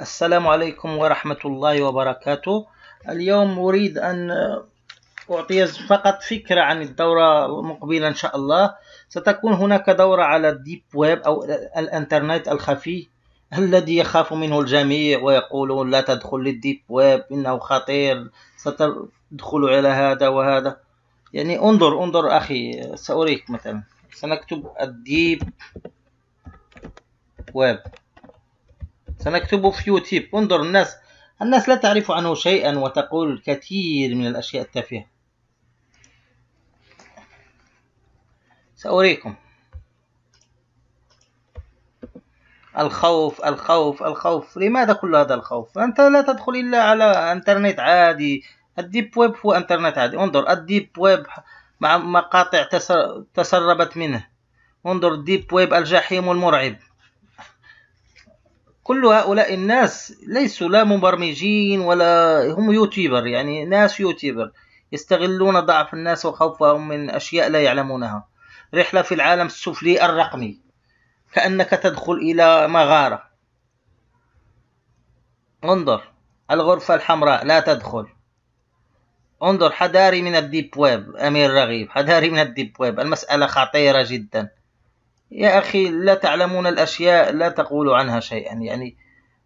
السلام عليكم ورحمة الله وبركاته اليوم أريد أن أعطي فقط فكرة عن الدورة المقبلة إن شاء الله ستكون هناك دورة على الديب ويب أو الإنترنت الخفي الذي يخاف منه الجميع ويقولون لا تدخل للديب ويب إنه خطير ستدخل على هذا وهذا يعني انظر انظر أخي سأريك مثلا سنكتب الديب ويب سنكتب فيو تيب انظر الناس الناس لا تعرف عنه شيئا وتقول كثير من الأشياء التافهة سأريكم الخوف الخوف الخوف لماذا كل هذا الخوف أنت لا تدخل إلا على أنترنت عادي الديب ويب هو أنترنت عادي انظر الديب ويب مع مقاطع تسربت منه انظر الديب ويب الجحيم المرعب كل هؤلاء الناس ليسوا لا مبرمجين ولا هم يوتيوبر يعني ناس يوتيوبر يستغلون ضعف الناس وخوفهم من أشياء لا يعلمونها رحلة في العالم السفلي الرقمي كأنك تدخل إلى مغارة انظر الغرفة الحمراء لا تدخل انظر حذاري من الديب ويب أمير رغيب حذاري من الديب ويب المسألة خطيرة جدا يا أخي لا تعلمون الأشياء لا تقولوا عنها شيئا يعني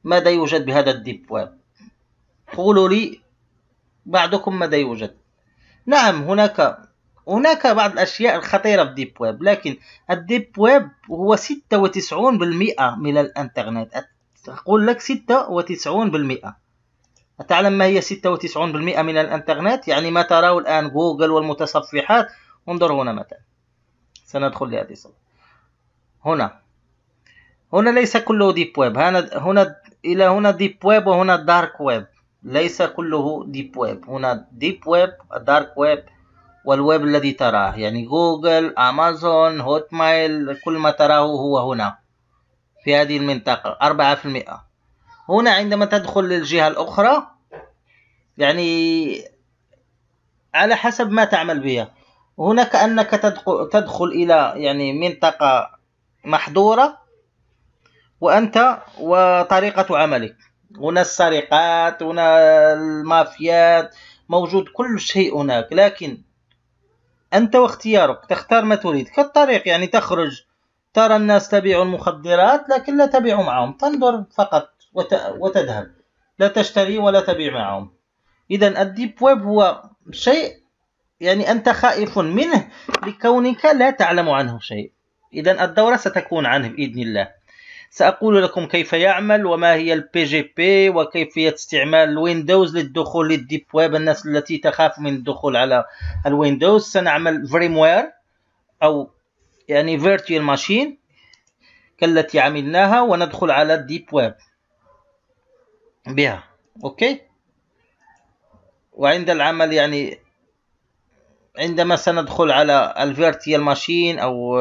ماذا يوجد بهذا الديب ويب قولوا لي بعضكم ماذا يوجد نعم هناك هناك بعض الأشياء الخطيرة في الديب ويب لكن الديب ويب هو 96% من الإنترنت أقول لك 96% أتعلم ما هي 96% من الإنترنت يعني ما تراه الآن جوجل والمتصفحات انظر هنا مثلا سندخل لهذه الصفحة هنا هنا ليس كله ديب ويب هنا هنا إلى هنا ديب ويب وهنا دارك ويب ليس كله ديب ويب هنا ديب ويب دارك ويب والويب الذي تراه يعني جوجل أمازون هوت مايل كل ما تراه هو هنا في هذه المنطقة أربعة في المئة هنا عندما تدخل للجهة الأخرى يعني على حسب ما تعمل بها هنا كأنك تدخل, تدخل إلى يعني منطقة محظورة وأنت وطريقة عملك هنا السرقات هنا المافيات موجود كل شيء هناك لكن أنت واختيارك تختار ما تريد كالطريق يعني تخرج ترى الناس تبيع المخدرات لكن لا تبيع معهم تنظر فقط وتذهب لا تشتري ولا تبيع معهم إذا الديب ويب هو شيء يعني أنت خائف منه لكونك لا تعلم عنه شيء إذا الدورة ستكون عنه بإذن الله سأقول لكم كيف يعمل وما هي البي جي بي وكيفية استعمال الويندوز للدخول للديب ويب الناس التي تخاف من الدخول على الويندوز سنعمل فريموير أو يعني فيرتوال ماشين كالتي عملناها وندخل على الديب ويب بها أوكي وعند العمل يعني عندما سندخل على الفيرتيال ماشين أو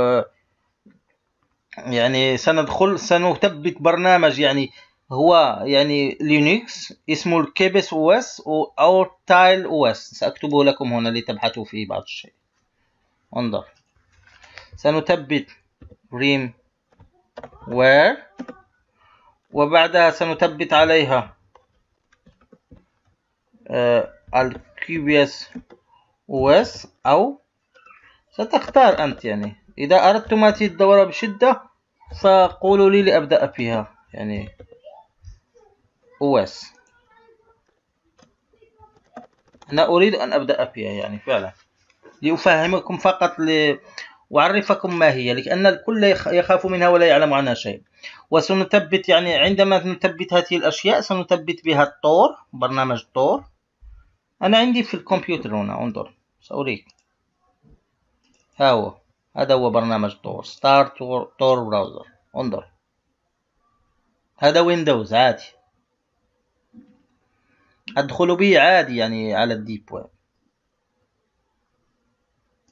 يعني سندخل سنثبت برنامج يعني هو يعني لينكس اسمه الكيبس او اس او تايل او اس ساكتبه لكم هنا لتبحثوا فيه بعض الشيء انظر سنثبت ريم وير وبعدها سنثبت عليها آه، الكيبس او اس او ستختار انت يعني إذا أردتم هذه الدورة بشدة فقولوا لي لأبدأ فيها يعني أوس أنا أريد أن أبدأ فيها يعني فعلا لأفهمكم فقط ل... وأعرفكم ما هي لأن الكل يخاف منها ولا يعلم عنها شيء وسنثبت يعني عندما نثبت هذه الأشياء سنثبت بها الطور برنامج الطور أنا عندي في الكمبيوتر هنا انظر سأريك ها هو هذا هو برنامج تور ستار تور, تور براوزر انظر هذا ويندوز عادي ادخل به عادي يعني على الديب ويب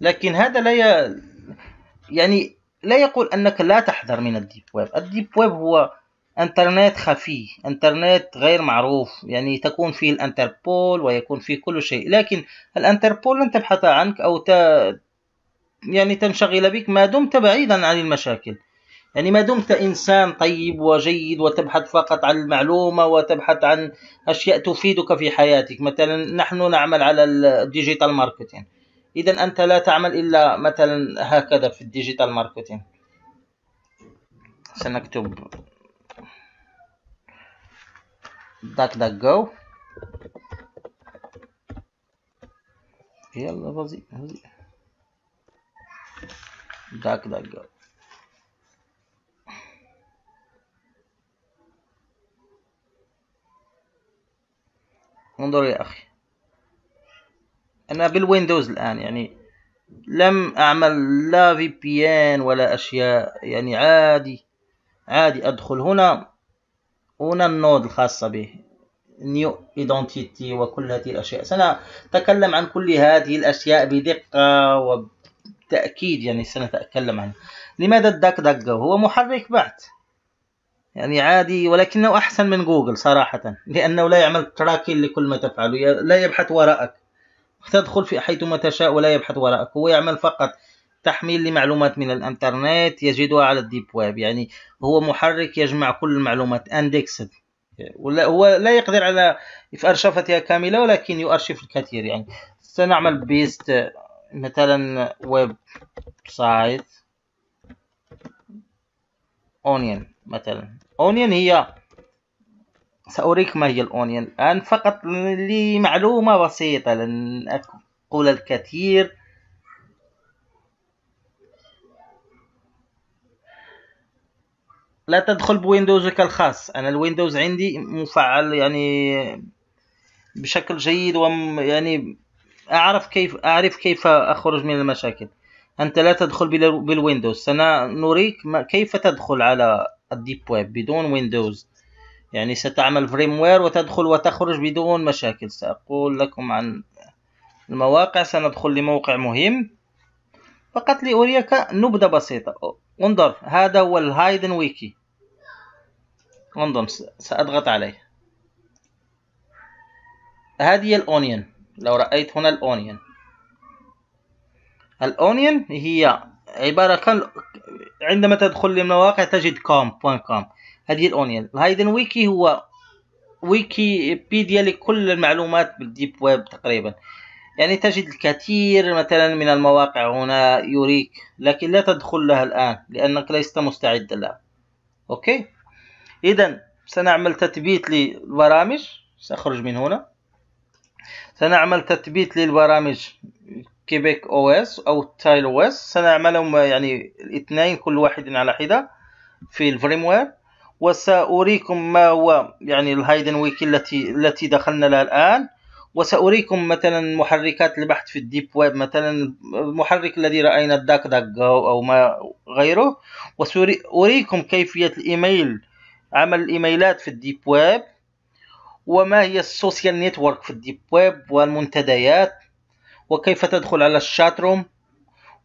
لكن هذا لا ي... يعني لا يقول انك لا تحذر من الديب ويب الديب ويب هو انترنت خفي انترنت غير معروف يعني تكون فيه الانتربول ويكون فيه كل شيء لكن الانتربول لن تبحث عنك او ت... يعني تنشغل بك ما دمت بعيدا عن المشاكل يعني ما دمت إنسان طيب وجيد وتبحث فقط عن المعلومة وتبحث عن أشياء تفيدك في حياتك مثلا نحن نعمل على الديجيتال ماركتين إذا أنت لا تعمل إلا مثلا هكذا في الديجيتال ماركتين سنكتب داك داك جو يلا بزي بزي. متأكد على الجواب انظر يا أخي أنا بالويندوز الآن يعني لم أعمل لا في بي ان ولا أشياء يعني عادي عادي أدخل هنا هنا النود الخاصة به نيو ايدنتيتي وكل هذه الأشياء سنتكلم عن كل هذه الأشياء بدقة وب بالتأكيد يعني سنتكلم عنه لماذا الدكدك هو محرك بحث يعني عادي ولكنه أحسن من جوجل صراحة لأنه لا يعمل تراكين لكل ما تفعله لا يبحث وراءك تدخل في حيثما تشاء ولا يبحث وراءك هو يعمل فقط تحميل لمعلومات من الانترنت يجدها على الديب ويب يعني هو محرك يجمع كل المعلومات اندكسد ولا هو لا يقدر على ارشفتها كامله ولكن يؤرشف الكثير يعني سنعمل بيست مثلا ويب سايت اونيون مثلا اونيون هي سأريك ما هي الأونيون الآن فقط لمعلومة بسيطة لن أقول الكثير لا تدخل بويندوزك الخاص أنا الويندوز عندي مفعل يعني بشكل جيد ويعني أعرف كيف أعرف كيف أخرج من المشاكل أنت لا تدخل بالويندوز سنريك كيف تدخل على الديب ويب بدون ويندوز يعني ستعمل فريم وير وتدخل وتخرج بدون مشاكل سأقول لكم عن المواقع سندخل لموقع مهم فقط لأريك نبذة بسيطة انظر هذا هو الهايدن ويكي انظر سأضغط عليه هذه الأونيون لو رأيت هنا الأونيون الأونيون هي عبارة كان عندما تدخل للمواقع تجد كوم بوينت كوم هذه الأونيون هايدن ويكي هو ويكيبيديا لكل المعلومات بالديب ويب تقريبا يعني تجد الكثير مثلا من المواقع هنا يريك لكن لا تدخل لها الآن لأنك لست مستعدا لها أوكي إذا سنعمل تثبيت للبرامج سأخرج من هنا سنعمل تثبيت للبرامج كيبيك او اس او تايل او اس سنعملهم يعني الاثنين كل واحد يعني على حده في الفريم وير وسأريكم ما هو يعني الهايدن ويكي التي التي دخلنا لها الآن وسأريكم مثلا محركات البحث في الديب ويب مثلا المحرك الذي رأينا الداك داك أو ما غيره وسأريكم كيفية الإيميل عمل الإيميلات في الديب ويب وما هي السوشيال نتورك في الديب ويب والمنتديات وكيف تدخل على الشات روم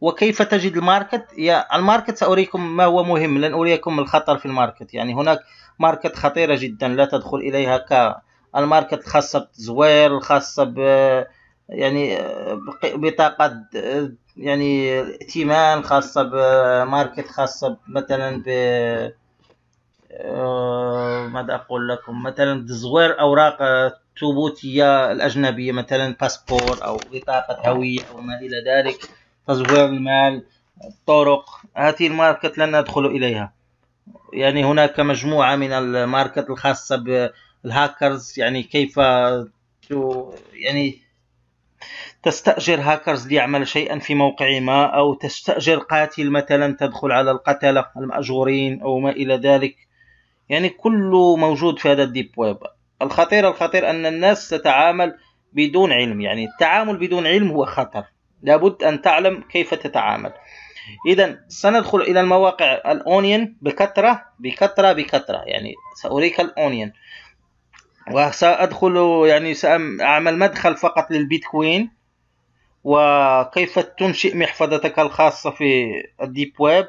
وكيف تجد الماركت يا الماركت سأريكم ما هو مهم لن أريكم الخطر في الماركت يعني هناك ماركت خطيرة جدا لا تدخل إليها كالماركت الخاصة بالتزوير الخاصة ب يعني بطاقة يعني ائتمان خاصة بماركت خاصة مثلا ب آه، ماذا أقول لكم مثلا تزوير أوراق الثبوتية الأجنبية مثلا باسبور أو بطاقة هوية أو ما إلى ذلك تزوير المال الطرق هذه الماركت لن ندخل إليها يعني هناك مجموعة من الماركت الخاصة بالهاكرز يعني كيف يعني تستأجر هاكرز ليعمل شيئا في موقع ما أو تستأجر قاتل مثلا تدخل على القتلة المأجورين أو ما إلى ذلك يعني كله موجود في هذا الديب ويب الخطير الخطير أن الناس تتعامل بدون علم يعني التعامل بدون علم هو خطر لابد أن تعلم كيف تتعامل إذا سندخل إلى المواقع الأونين بكثرة بكثرة بكثرة يعني سأريك الأونين وسأدخل يعني سأعمل مدخل فقط للبيتكوين وكيف تنشئ محفظتك الخاصة في الديب ويب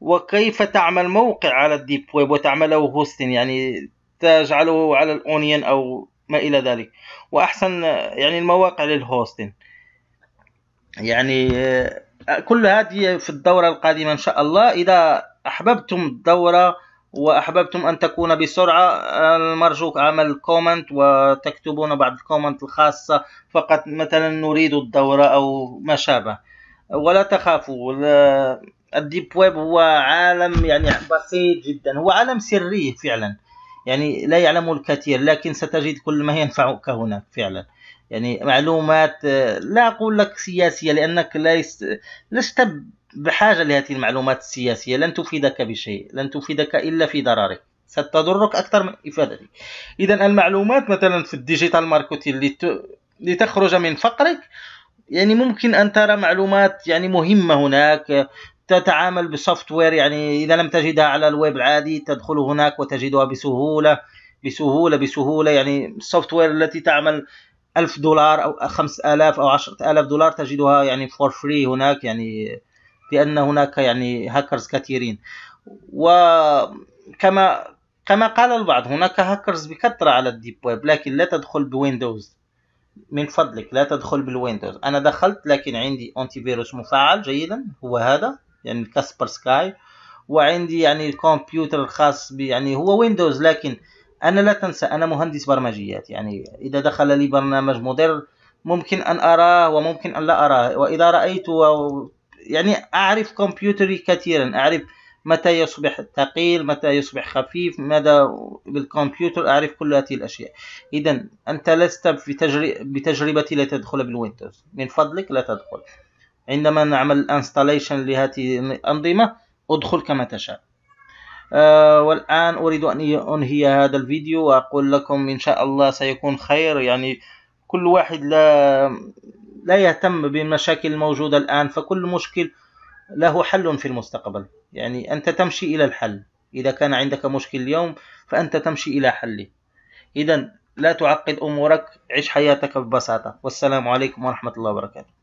وكيف تعمل موقع على الديب ويب وتعمله هوستن يعني تجعله على الاونين او ما الى ذلك واحسن يعني المواقع للهوستن يعني آه، كل هذه في الدورة القادمة إن شاء الله إذا أحببتم الدورة وأحببتم أن تكون بسرعة المرجوك عمل كومنت وتكتبون بعض الكومنت الخاصة فقط مثلا نريد الدورة أو ما شابه ولا تخافوا الديب ويب هو عالم يعني بسيط جدا هو عالم سري فعلا يعني لا يعلمه الكثير لكن ستجد كل ما ينفعك هناك فعلا يعني معلومات لا أقول لك سياسية لأنك ليس لست بحاجة لهذه المعلومات السياسية لن تفيدك بشيء لن تفيدك إلا في ضررك ستضرك أكثر من إفادتك إذا المعلومات مثلا في الديجيتال ماركتين لتخرج من فقرك يعني ممكن أن ترى معلومات يعني مهمة هناك تتعامل بسوفت وير يعني اذا لم تجدها على الويب العادي تدخل هناك وتجدها بسهوله بسهوله بسهوله يعني السوفت وير التي تعمل ألف دولار أو خمس آلاف أو عشرة آلاف دولار تجدها يعني فور فري هناك يعني لأن هناك يعني هاكرز كثيرين وكما كما قال البعض هناك هاكرز بكثرة على الديب ويب لكن لا تدخل بويندوز من فضلك لا تدخل بالويندوز أنا دخلت لكن عندي أنتي فيروس مفعل جيدا هو هذا يعني كاسبر سكاي وعندي يعني الكمبيوتر الخاص بي يعني هو ويندوز لكن انا لا تنسى انا مهندس برمجيات يعني اذا دخل لي برنامج مضر ممكن ان اراه وممكن ان لا اراه واذا رايت يعني اعرف كمبيوتري كثيرا اعرف متى يصبح ثقيل متى يصبح خفيف ماذا بالكمبيوتر أعرف كل هذه الأشياء إذا أنت لست بتجربتي لا تدخل بالويندوز من فضلك لا تدخل عندما نعمل انستاليشن لهذه الأنظمة ادخل كما تشاء آه والآن أريد أن أنهي هذا الفيديو وأقول لكم إن شاء الله سيكون خير يعني كل واحد لا لا يهتم بالمشاكل الموجودة الآن فكل مشكل له حل في المستقبل يعني أنت تمشي إلى الحل إذا كان عندك مشكل اليوم فأنت تمشي إلى حله إذا لا تعقد أمورك عش حياتك ببساطة والسلام عليكم ورحمة الله وبركاته